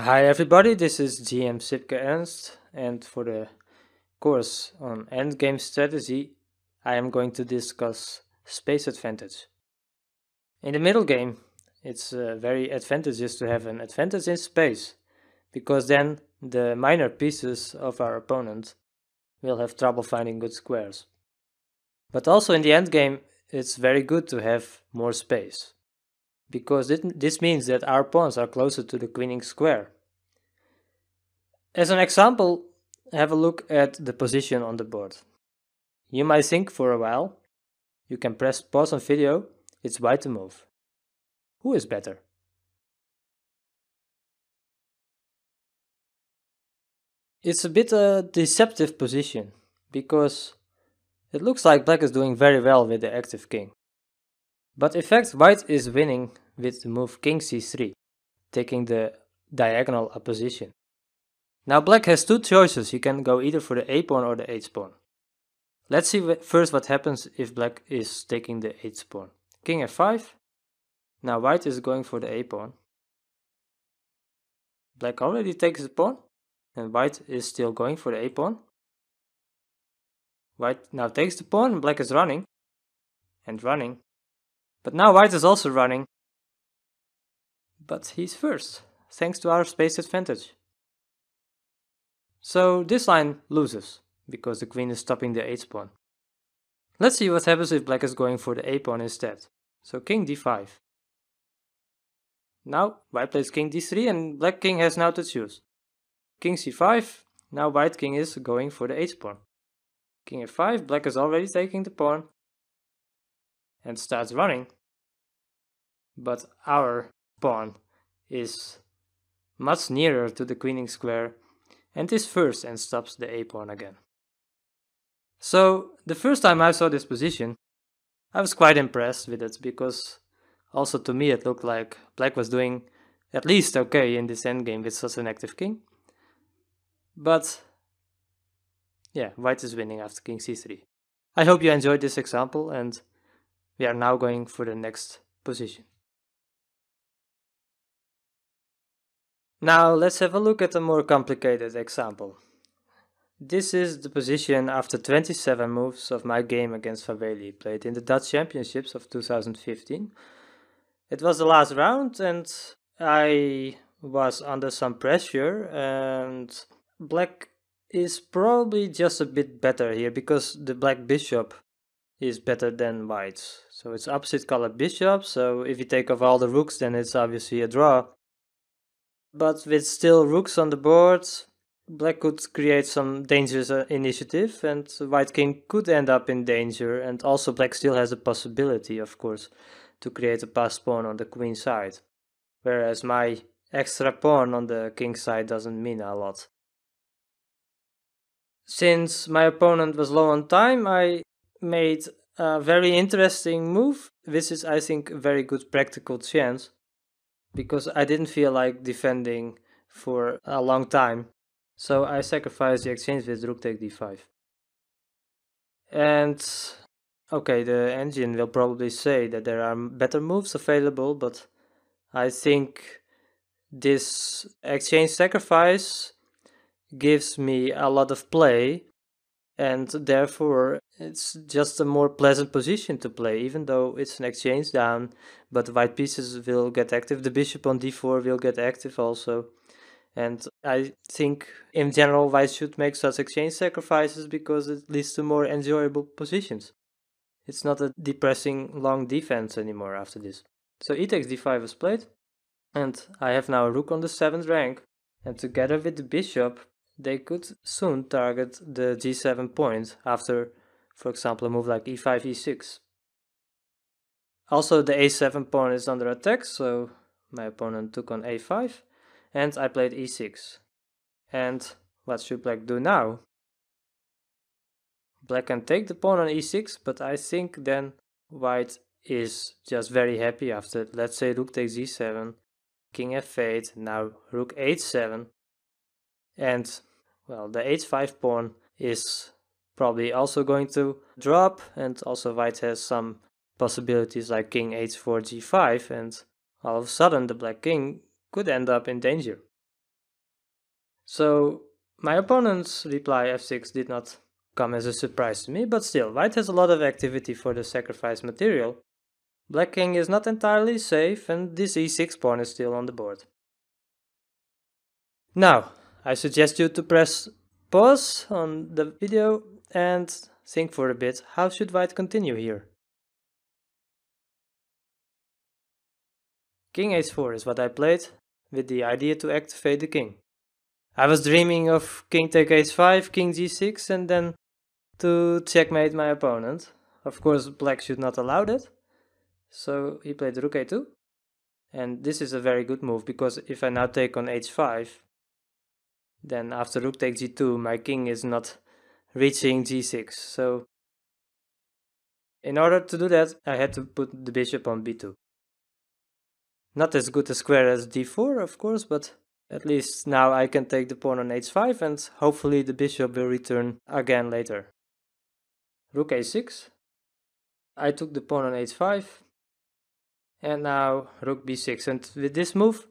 Hi everybody, this is GM Sipke Ernst and for the course on endgame strategy I am going to discuss space advantage. In the middle game it's uh, very advantageous to have an advantage in space because then the minor pieces of our opponent will have trouble finding good squares. But also in the endgame it's very good to have more space because this means that our pawns are closer to the queening square. As an example, have a look at the position on the board. You might think for a while. You can press pause on video, it's white to move. Who is better? It's a bit a deceptive position, because it looks like black is doing very well with the active king. But in fact, white is winning with the move king c3, taking the diagonal opposition. Now black has two choices, he can go either for the a pawn or the h pawn. Let's see first what happens if black is taking the h pawn. King f5, now white is going for the a pawn. Black already takes the pawn, and white is still going for the a pawn. White now takes the pawn, black is running, and running, but now white is also running. But he's first, thanks to our space advantage. So this line loses, because the queen is stopping the 8th pawn. Let's see what happens if black is going for the a pawn instead. So king d5. Now white plays king d3 and black king has now to choose. King c5, now white king is going for the h pawn. King f5, black is already taking the pawn and starts running. But our pawn is much nearer to the queening square and is first and stops the a pawn again. So the first time I saw this position, I was quite impressed with it because also to me it looked like black was doing at least okay in this endgame with such an active king. But yeah, white is winning after king c3. I hope you enjoyed this example and we are now going for the next position. Now let's have a look at a more complicated example. This is the position after 27 moves of my game against Faveli, played in the Dutch Championships of 2015. It was the last round and I was under some pressure and black is probably just a bit better here because the black bishop is better than whites. So it's opposite color bishop, so if you take off all the rooks then it's obviously a draw. But with still rooks on the board, black could create some dangerous uh, initiative and white king could end up in danger and also black still has a possibility of course to create a passed pawn on the queen side. Whereas my extra pawn on the king side doesn't mean a lot. Since my opponent was low on time, I made a very interesting move. This is, I think, a very good practical chance because I didn't feel like defending for a long time. So I sacrificed the exchange with rook take d5. And okay, the engine will probably say that there are better moves available, but I think this exchange sacrifice gives me a lot of play and therefore it's just a more pleasant position to play even though it's an exchange down but white pieces will get active the bishop on d4 will get active also and i think in general white should make such exchange sacrifices because it leads to more enjoyable positions it's not a depressing long defense anymore after this so e takes d5 is played and i have now a rook on the 7th rank and together with the bishop they could soon target the g7 point after, for example, a move like e5, e6. Also, the a7 pawn is under attack, so my opponent took on a5, and I played e6. And what should black do now? Black can take the pawn on e6, but I think then white is just very happy after, let's say, rook takes e7, king f8, now rook h7, and well, the h5 pawn is probably also going to drop and also white has some possibilities like king h4 g5 and all of a sudden the black king could end up in danger. So my opponent's reply f6 did not come as a surprise to me, but still, white has a lot of activity for the sacrifice material. Black king is not entirely safe and this e6 pawn is still on the board. Now, I suggest you to press pause on the video and think for a bit, how should white continue here? King h4 is what I played, with the idea to activate the king. I was dreaming of king take h5, king g6 and then to checkmate my opponent. Of course black should not allow that, so he played rook a2. And this is a very good move, because if I now take on h5, then after rook takes g2, my king is not reaching g6. So in order to do that, I had to put the bishop on b2. Not as good a square as d4, of course, but at least now I can take the pawn on h5 and hopefully the bishop will return again later. Rook a6. I took the pawn on h5. And now rook b6. And with this move,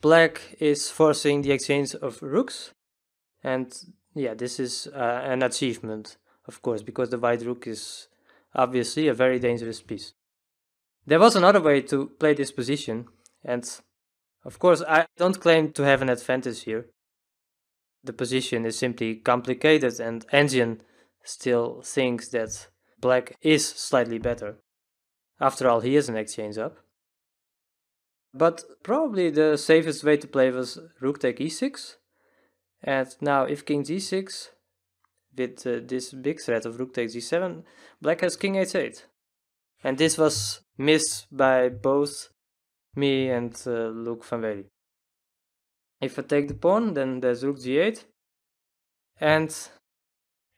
Black is forcing the exchange of rooks, and yeah, this is uh, an achievement, of course, because the white rook is obviously a very dangerous piece. There was another way to play this position, and of course, I don't claim to have an advantage here. The position is simply complicated, and Engine still thinks that black is slightly better. After all, he is an exchange up. But probably the safest way to play was rook take e6. And now if king d6, with uh, this big threat of rook takes d7, black has king h8. And this was missed by both me and uh, Luke van Wely. If I take the pawn, then there's rook g8. And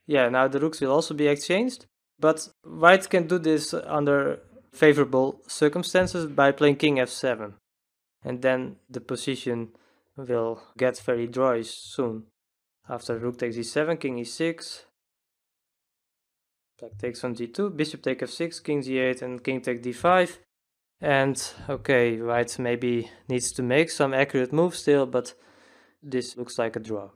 yeah, now the rooks will also be exchanged. But white can do this under favorable circumstances by playing king f7 and then the position will get very dry soon. After rook takes e7, king e6, black takes on g2, bishop take f6, king g8, and king take d5. And okay, white maybe needs to make some accurate moves still, but this looks like a draw.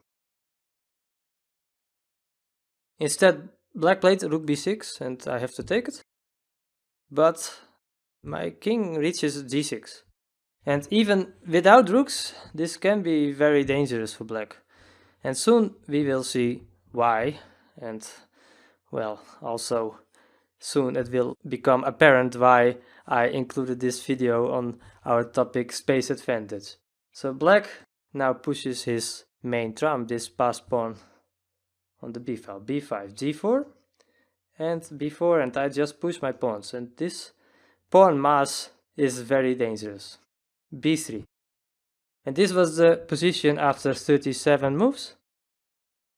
Instead, black played rook b6, and I have to take it. But my king reaches d 6 and even without rooks, this can be very dangerous for black. And soon we will see why, and well, also soon it will become apparent why I included this video on our topic space advantage. So black now pushes his main trump, this pass pawn on the b file, b5, g4, and b4, and I just push my pawns, and this pawn mass is very dangerous b3. And this was the position after 37 moves.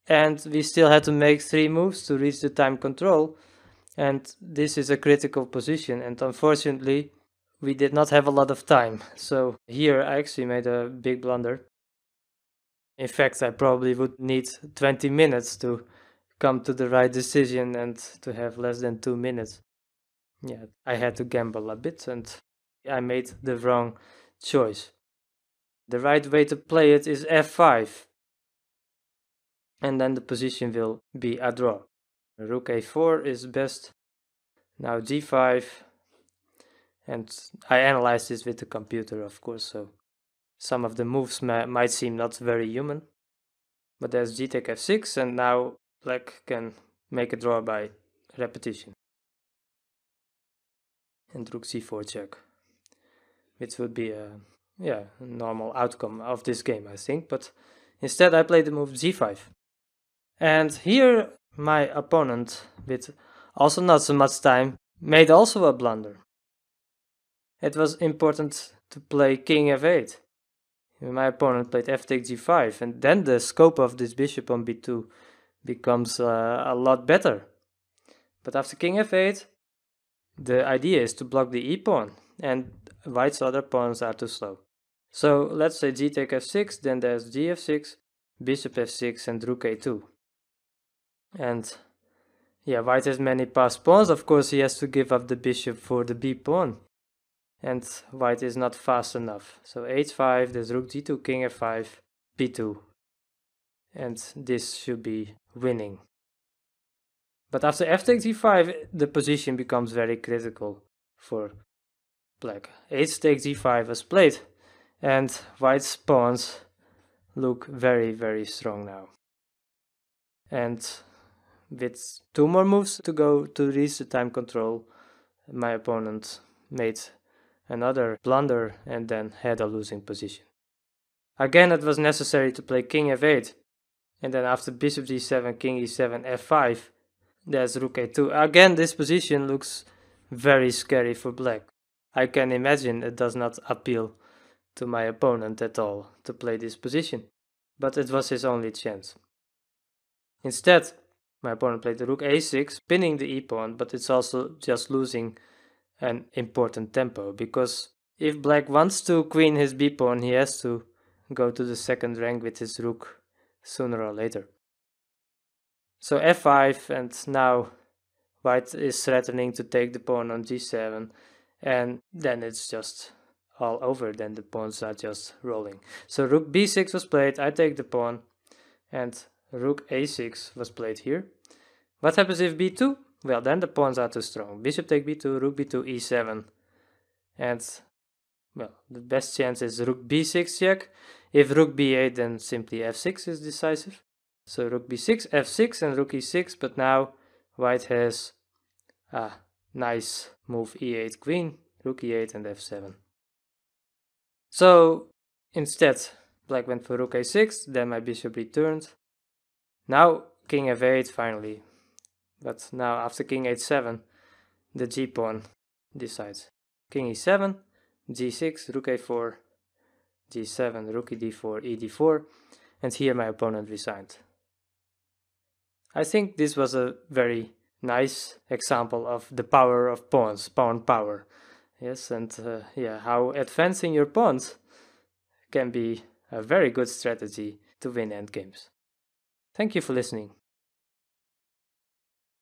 And we still had to make 3 moves to reach the time control. And this is a critical position and unfortunately we did not have a lot of time. So here I actually made a big blunder. In fact, I probably would need 20 minutes to come to the right decision and to have less than 2 minutes. Yeah, I had to gamble a bit and I made the wrong choice. The right way to play it is f5. And then the position will be a draw. Rook a4 is best. Now g5. And I analyzed this with the computer, of course, so some of the moves might seem not very human. But there's g take f6, and now black can make a draw by repetition. And rook c4 check which would be a yeah normal outcome of this game, I think. But instead, I played the move g5. And here, my opponent, with also not so much time, made also a blunder. It was important to play king f8. My opponent played f takes g5, and then the scope of this bishop on b2 becomes uh, a lot better. But after king f8, the idea is to block the e pawn, and white's other pawns are too slow. So let's say g take f6, then there's g f6, bishop f6, and rook a2. And yeah, white has many passed pawns. Of course, he has to give up the bishop for the b pawn. And white is not fast enough. So h5, there's rook g2, king f5, b2. And this should be winning. But after f takes d5, the position becomes very critical for black. H takes d5 as played, and white's pawns look very, very strong now. And with two more moves to go to reach the time control, my opponent made another blunder and then had a losing position. Again, it was necessary to play king f8, and then after bishop d7, king e7, f5, there's rook a2. Again, this position looks very scary for black. I can imagine it does not appeal to my opponent at all to play this position, but it was his only chance. Instead, my opponent played the rook a6, pinning the e pawn, but it's also just losing an important tempo because if black wants to queen his b pawn, he has to go to the second rank with his rook sooner or later. So f5 and now white is threatening to take the pawn on g7 and then it's just all over then the pawns are just rolling. So rook b6 was played, I take the pawn and rook a6 was played here. What happens if b2? Well then the pawns are too strong. Bishop take b2, rook b2, e7 and well the best chance is rook b6 check. If rook b8 then simply f6 is decisive. So rook b6, f6 and rook e6, but now white has a nice move e8 queen, rook e8 and f7. So instead black went for rook a6, then my bishop returned. Now king f8 finally. But now after king h7, the g pawn decides. King e7, g6, rook a4, g7, rook e d4, e d4, and here my opponent resigned. I think this was a very nice example of the power of pawns, pawn power. Yes, and uh, yeah, how advancing your pawns can be a very good strategy to win endgames. Thank you for listening.